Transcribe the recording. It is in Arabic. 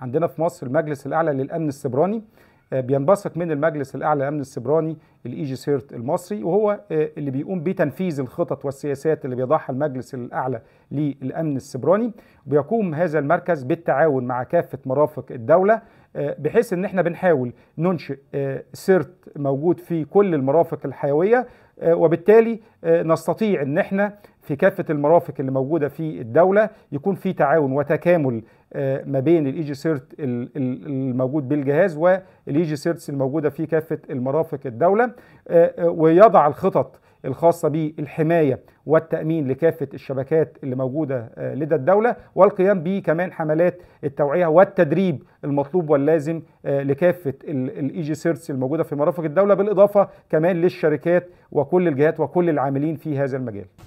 عندنا في مصر المجلس الاعلى للامن السبراني آه، بينبثق من المجلس الاعلى للامن السبراني الايجي سيرت e المصري وهو آه، اللي بيقوم بتنفيذ الخطط والسياسات اللي بيضعها المجلس الاعلى للامن السبراني وبيقوم هذا المركز بالتعاون مع كافه مرافق الدوله آه، بحيث ان احنا بنحاول ننشئ آه، سيرت موجود في كل المرافق الحيويه آه، وبالتالي نستطيع ان احنا في كافه المرافق اللي موجوده في الدوله يكون في تعاون وتكامل ما بين الايجي e سيرت الموجود بالجهاز والايجي سيرتس e الموجوده في كافه المرافق الدوله ويضع الخطط الخاصة بالحماية والتأمين لكافة الشبكات اللي موجودة آه، لدى الدولة والقيام بكمان حملات التوعية والتدريب المطلوب واللازم آه، لكافة الإيجي سيرتس الموجودة e في مرافق الدولة بالإضافة كمان للشركات وكل الجهات وكل العاملين في هذا المجال